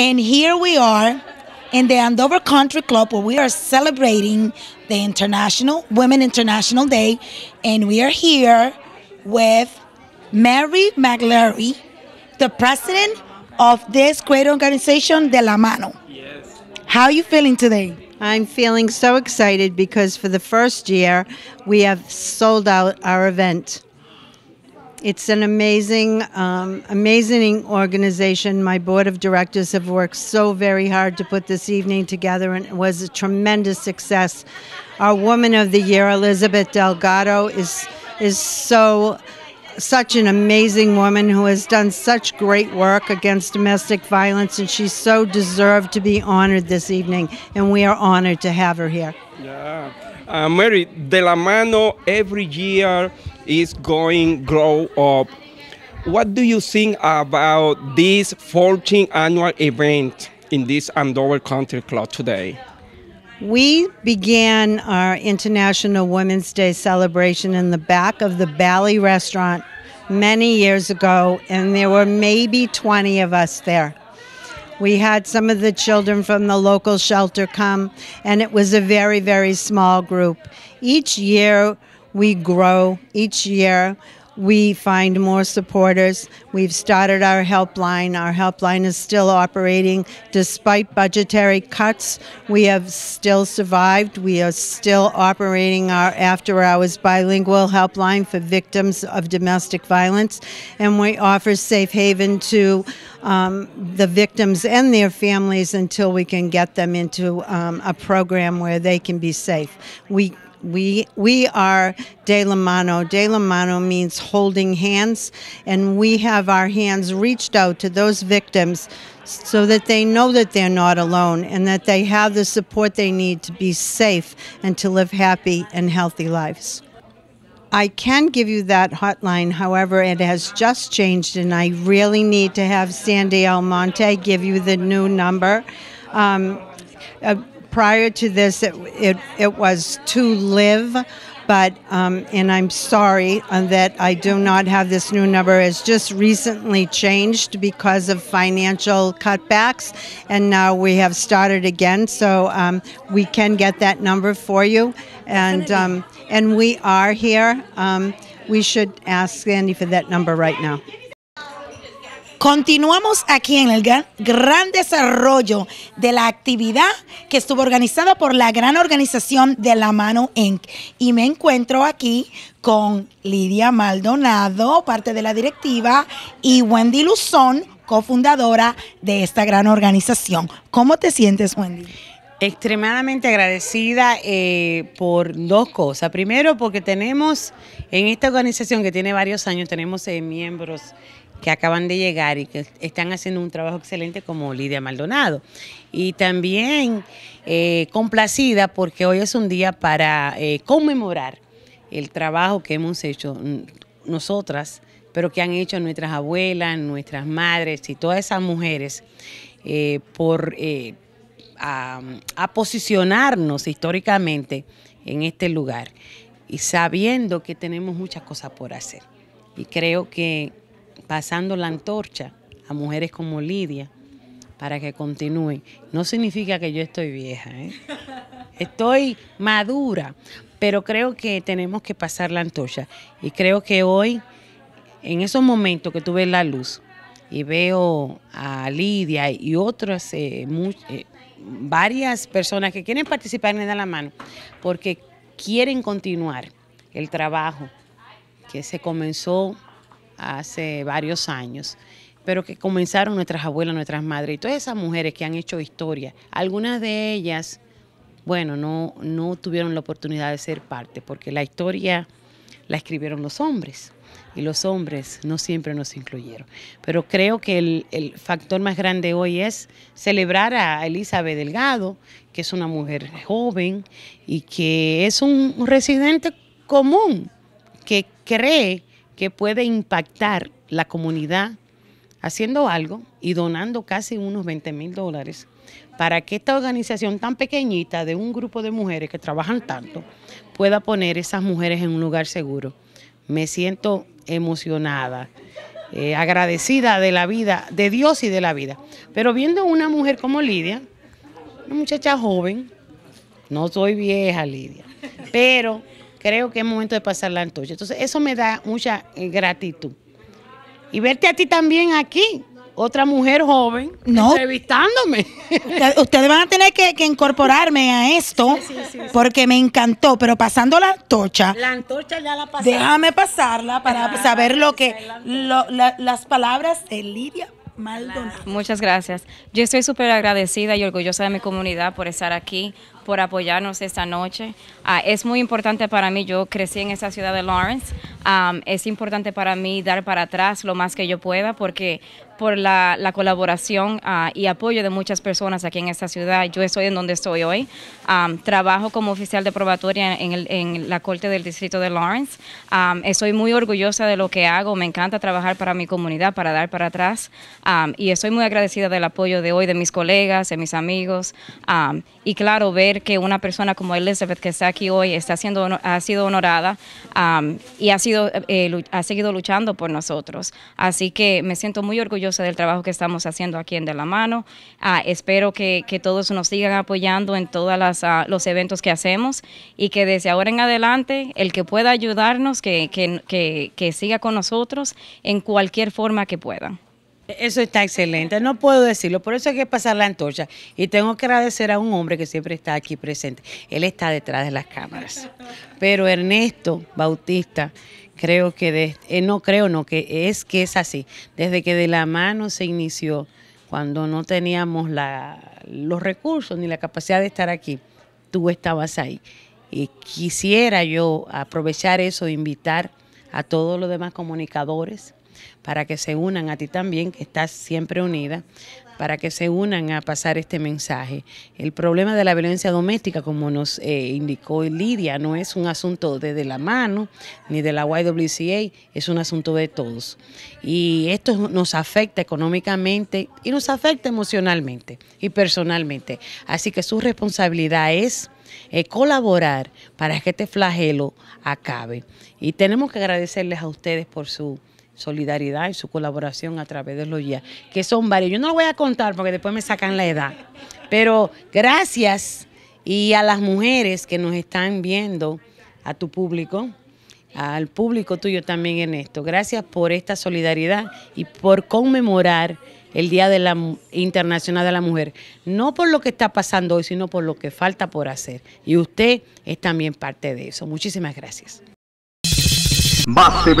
And here we are in the Andover Country Club where we are celebrating the International Women International Day. And we are here with Mary McLary, the president of this great organization, De La Mano. Yes. How are you feeling today? I'm feeling so excited because for the first year, we have sold out our event. It's an amazing, um, amazing organization. My board of directors have worked so very hard to put this evening together, and it was a tremendous success. Our Woman of the Year, Elizabeth Delgado, is is so such an amazing woman who has done such great work against domestic violence, and she so deserved to be honored this evening, and we are honored to have her here. Yeah. Uh, Mary, de la mano every year is going grow up. What do you think about this 14th annual event in this Andover Country Club today? We began our International Women's Day celebration in the back of the Bally restaurant many years ago, and there were maybe 20 of us there. We had some of the children from the local shelter come, and it was a very, very small group. Each year, we grow each year. We find more supporters. We've started our helpline. Our helpline is still operating despite budgetary cuts. We have still survived. We are still operating our after hours bilingual helpline for victims of domestic violence. And we offer safe haven to um, the victims and their families until we can get them into um, a program where they can be safe. We we we are de la mano. De la mano means holding hands, and we have our hands reached out to those victims so that they know that they're not alone and that they have the support they need to be safe and to live happy and healthy lives. I can give you that hotline, however, it has just changed, and I really need to have Sandy Almonte give you the new number. Um, uh, prior to this, it, it, it was to live, but, um, and I'm sorry uh, that I do not have this new number. It's just recently changed because of financial cutbacks, and now we have started again. So um, we can get that number for you. And, um, and we are here. Um, we should ask Andy for that number right now. Continuamos aquí en el gran, desarrollo de la actividad que estuvo organizada por la gran organización de La Mano Inc. Y me encuentro aquí con Lidia Maldonado, parte de la directiva, y Wendy Luzón, cofundadora de esta gran organización. ¿Cómo te sientes, Wendy? Extremadamente agradecida eh, por dos cosas. Primero, porque tenemos en esta organización que tiene varios años, tenemos eh, miembros que acaban de llegar y que están haciendo un trabajo excelente como Lidia Maldonado. Y también eh, complacida porque hoy es un día para eh, conmemorar el trabajo que hemos hecho nosotras, pero que han hecho nuestras abuelas, nuestras madres y todas esas mujeres eh, por posicionarnos históricamente en este lugar y sabiendo que tenemos muchas cosas por hacer. Y creo que pasando la antorcha a mujeres como Lidia para que continúen. No significa que yo estoy vieja, ¿eh? estoy madura, pero creo que tenemos que pasar la antorcha. Y creo que hoy, en esos momentos que tuve la luz y veo a Lidia y otras, eh, eh, varias personas que quieren participar, me dan la mano, porque quieren continuar el trabajo que se comenzó hace varios años, pero que comenzaron nuestras abuelas, nuestras madres y todas esas mujeres que han hecho historia. Algunas de ellas, bueno, no, no tuvieron la oportunidad de ser parte, porque la historia la escribieron los hombres y los hombres no siempre nos incluyeron. Pero creo que el, el, factor más grande hoy es celebrar a Elizabeth Delgado, que es una mujer joven y que es un residente común que cree que puede impactar la comunidad haciendo algo y donando casi unos 20 mil dólares para que esta organización tan pequeñita de un grupo de mujeres que trabajan tanto pueda poner esas mujeres en un lugar seguro. Me siento emocionada, eh, agradecida de la vida, de Dios y de la vida. Pero viendo una mujer como Lidia, una muchacha joven, no soy vieja Lidia, pero creo que es momento de pasar la antorcha. Entonces, eso me da mucha eh, gratitud. Y verte a ti también aquí, otra mujer joven, entrevistándome. ustedes van a tener que, incorporarme a esto, porque me encantó, pero pasando la antorcha. La antorcha ya la pasé. Déjame pasarla para saber lo que, las palabras de Lidia Muchas gracias. Yo estoy súper agradecida y orgullosa de mi comunidad por estar aquí, por apoyarnos esta noche. Ah, es muy importante para mí, yo crecí en esa ciudad de Lawrence, es importante para mí dar para atrás lo más que yo pueda porque por la, colaboración ah, y apoyo de muchas personas aquí en esta ciudad. Yo estoy en donde estoy hoy. trabajo como oficial de probatoria en, la Corte del Distrito de Lawrence. estoy muy orgullosa de lo que hago. Me encanta trabajar para mi comunidad, para dar para atrás. y estoy muy agradecida del apoyo de hoy de mis colegas, de mis amigos. y claro, ver que una persona como Elizabeth, que está aquí hoy, está siendo, ha sido honorada y ha, sido, eh, ha seguido luchando por nosotros. Así que me siento muy orgullosa del trabajo que estamos haciendo aquí en De la Mano. Ah, espero que, todos nos sigan apoyando en todos ah, los eventos que hacemos y que desde ahora en adelante el que pueda ayudarnos, que, que, que siga con nosotros en cualquier forma que pueda. E-, eso está excelente, no puedo decirlo, por eso hay que pasar la antorcha. Y tengo que agradecer a un hombre que siempre está aquí presente. Él está detrás de las cámaras. Pero Ernesto Bautista, creo que, eh, no creo, no, que es que es así. Desde que de la mano se inició, cuando no teníamos la, los recursos ni la capacidad de estar aquí, tú estabas ahí. Y quisiera yo aprovechar eso, invitar a todos los demás comunicadores, para que se unan a ti también, que estás siempre unida, para que se unan a pasar este mensaje. El problema de la violencia doméstica, como nos eh, indicó Lidia, no es un asunto de, la mano ni de la YWCA, es un asunto de todos. Y esto nos afecta económicamente y nos afecta emocionalmente y personalmente. Así que su responsabilidad es... Eh, colaborar para que este flagelo acabe. Y tenemos que agradecerles a ustedes por su solidaridad y su colaboración a través de los días, que son varios. Yo no lo voy a contar porque después me sacan la edad, pero gracias y a las mujeres que nos están viendo, a tu público, al público tuyo también en esto. Gracias por esta solidaridad y por conmemorar el Día Internacional de la Mujer, no por lo que está pasando hoy, sino por lo que falta por hacer. Y usted es también parte de eso. Muchísimas gracias. Más